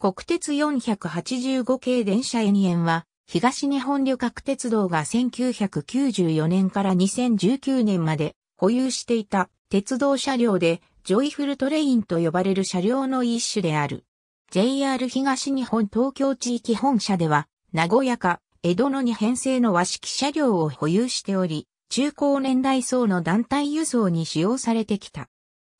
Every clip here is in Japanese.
国鉄485系電車延ンは、東日本旅客鉄道が1994年から2019年まで保有していた鉄道車両で、ジョイフルトレインと呼ばれる車両の一種である。JR 東日本東京地域本社では、名古屋か江戸の2編成の和式車両を保有しており、中高年代層の団体輸送に使用されてきた。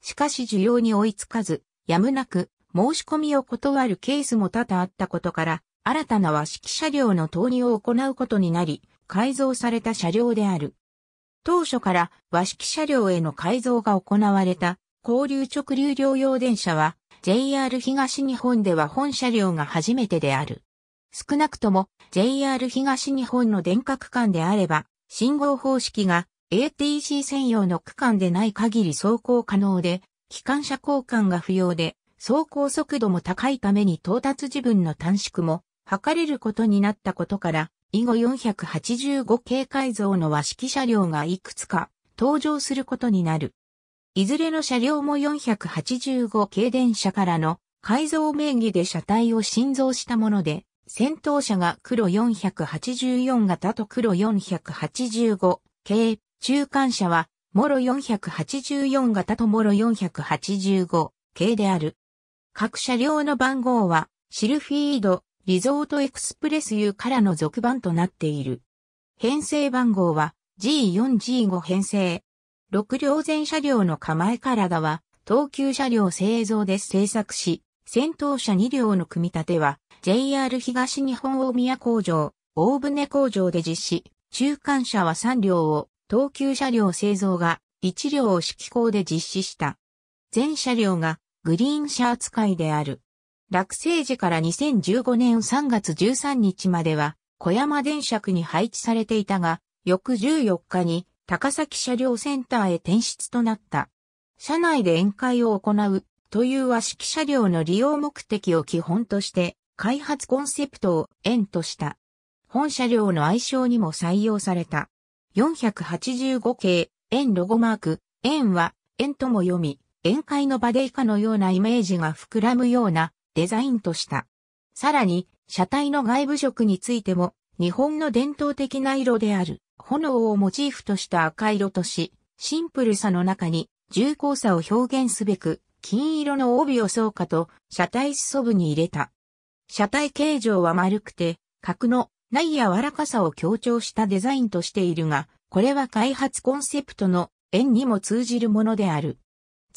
しかし需要に追いつかず、やむなく申し込みを断るケースも多々あったことから、新たな和式車両の投入を行うことになり、改造された車両である。当初から和式車両への改造が行われた、交流直流両用電車は、JR 東日本では本車両が初めてである。少なくとも JR 東日本の電化区間であれば、信号方式が ATC 専用の区間でない限り走行可能で、機関車交換が不要で、走行速度も高いために到達時分の短縮も測れることになったことから、以後485系改造の和式車両がいくつか登場することになる。いずれの車両も485系電車からの改造名義で車体を新造したもので、先頭車が黒484型と黒485系、中間車は、もろ484型ともろ485系である。各車両の番号は、シルフィード、リゾートエクスプレス U からの続番となっている。編成番号は G4G5 編成。6両全車両の構えから体は、東急車両製造で製作し、先頭車2両の組み立ては、JR 東日本大宮工場、大船工場で実施、中間車は3両を、東急車両製造が1両を指揮校で実施した。全車両がグリーン車扱いである。落成時から2015年3月13日までは、小山電車区に配置されていたが、翌14日に高崎車両センターへ転出となった。車内で宴会を行うという和式車両の利用目的を基本として、開発コンセプトを円とした。本車両の愛称にも採用された。485系、円ロゴマーク、円は、円とも読み、宴会の場で以下のようなイメージが膨らむようなデザインとした。さらに、車体の外部色についても、日本の伝統的な色である、炎をモチーフとした赤色とし、シンプルさの中に重厚さを表現すべく、金色の帯を創下と車体裾部に入れた。車体形状は丸くて、角のない柔らかさを強調したデザインとしているが、これは開発コンセプトの円にも通じるものである。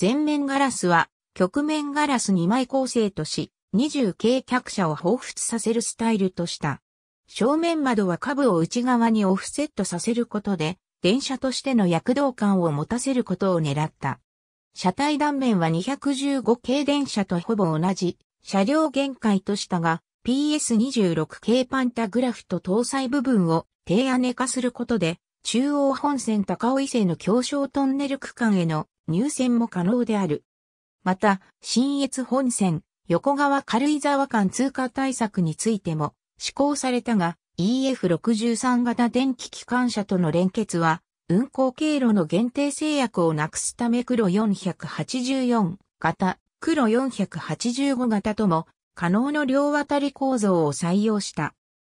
全面ガラスは、局面ガラス2枚構成とし、20系客車を彷彿させるスタイルとした。正面窓は下部を内側にオフセットさせることで、電車としての躍動感を持たせることを狙った。車体断面は215系電車とほぼ同じ、車両限界としたが、PS26 系パンタグラフと搭載部分を低屋根化することで、中央本線高尾伊勢の狭小トンネル区間への入線も可能である。また、新越本線、横川軽井沢間通過対策についても施行されたが、EF63 型電気機関車との連結は、運行経路の限定制約をなくすため黒484型、黒485型とも可能の両渡り構造を採用した。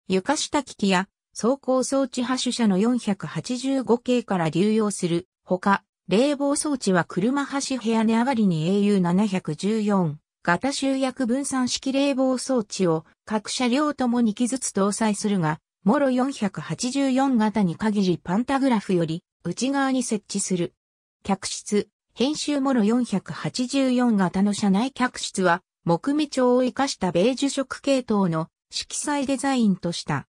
床下機器や走行装置発射車の485系から流用するほか、冷房装置は車端部屋値上がりに AU714 型集約分散式冷房装置を各車両とも2機ずつ搭載するが、モロ484型に限りパンタグラフより内側に設置する。客室、編集モロ484型の車内客室は、木目調を生かしたベージュ色系統の色彩デザインとした。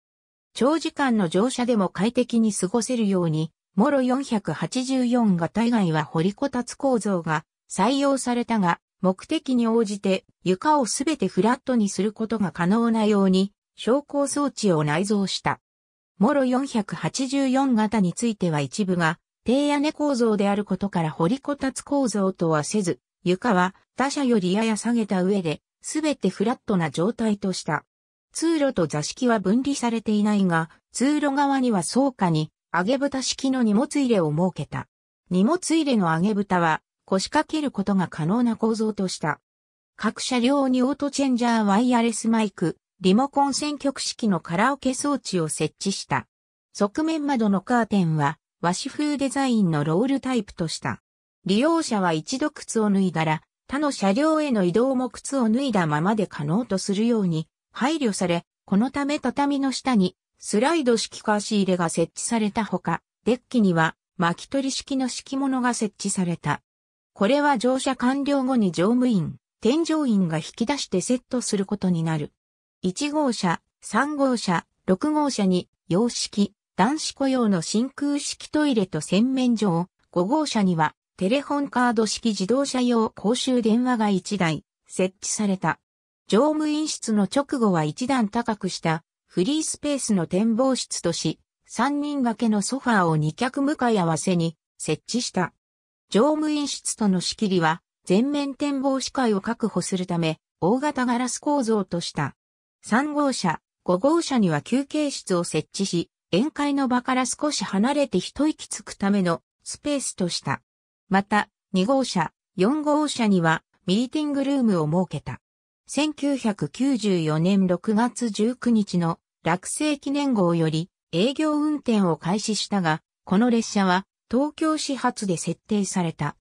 長時間の乗車でも快適に過ごせるように、モロ484型以外は掘りこたつ構造が採用されたが、目的に応じて床をすべてフラットにすることが可能なように、昇降装置を内蔵した。モロ484型については一部が低屋根構造であることから掘りこたつ構造とはせず、床は他社よりやや下げた上で、すべてフラットな状態とした。通路と座敷は分離されていないが、通路側には倉下に揚げ蓋式の荷物入れを設けた。荷物入れの揚げ蓋は腰掛けることが可能な構造とした。各車両にオートチェンジャーワイヤレスマイク、リモコン選曲式のカラオケ装置を設置した。側面窓のカーテンは和紙風デザインのロールタイプとした。利用者は一度靴を脱いだら、他の車両への移動も靴を脱いだままで可能とするように配慮され、このため畳の下にスライド式カし入れが設置されたほか、デッキには巻き取り式の敷物が設置された。これは乗車完了後に乗務員、添乗員が引き出してセットすることになる。1号車、3号車、6号車に洋式、男子雇用の真空式トイレと洗面所を、5号車にはテレホンカード式自動車用公衆電話が1台設置された。乗務員室の直後は1段高くしたフリースペースの展望室とし、3人掛けのソファーを2脚向かい合わせに設置した。乗務員室との仕切りは、全面展望視界を確保するため、大型ガラス構造とした。3号車、5号車には休憩室を設置し、宴会の場から少し離れて一息つくためのスペースとした。また、2号車、4号車にはミーティングルームを設けた。1994年6月19日の落成記念号より営業運転を開始したが、この列車は東京始発で設定された。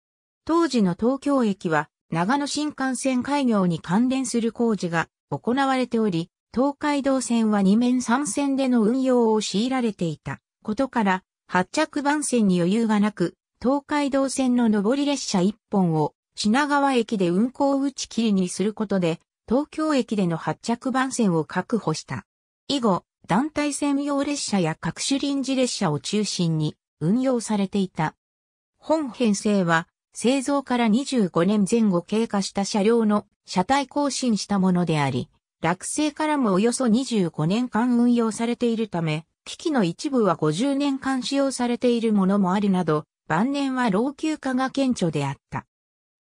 当時の東京駅は長野新幹線開業に関連する工事が行われており、東海道線は2面3線での運用を強いられていたことから、発着番線に余裕がなく、東海道線の上り列車1本を品川駅で運行打ち切りにすることで、東京駅での発着番線を確保した。以後、団体専用列車や各種臨時列車を中心に運用されていた。本編成は、製造から25年前後経過した車両の車体更新したものであり、落成からもおよそ25年間運用されているため、機器の一部は50年間使用されているものもあるなど、晩年は老朽化が顕著であった。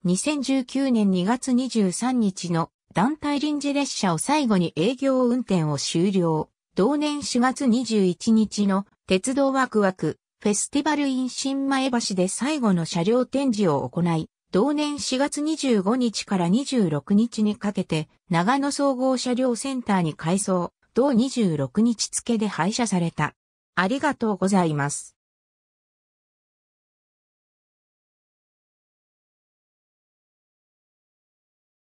2019年2月23日の団体臨時列車を最後に営業運転を終了。同年4月21日の鉄道ワクワクフェスティバルイン新前橋で最後の車両展示を行い、同年4月25日から26日にかけて長野総合車両センターに改装、同26日付で廃車された。ありがとうございます。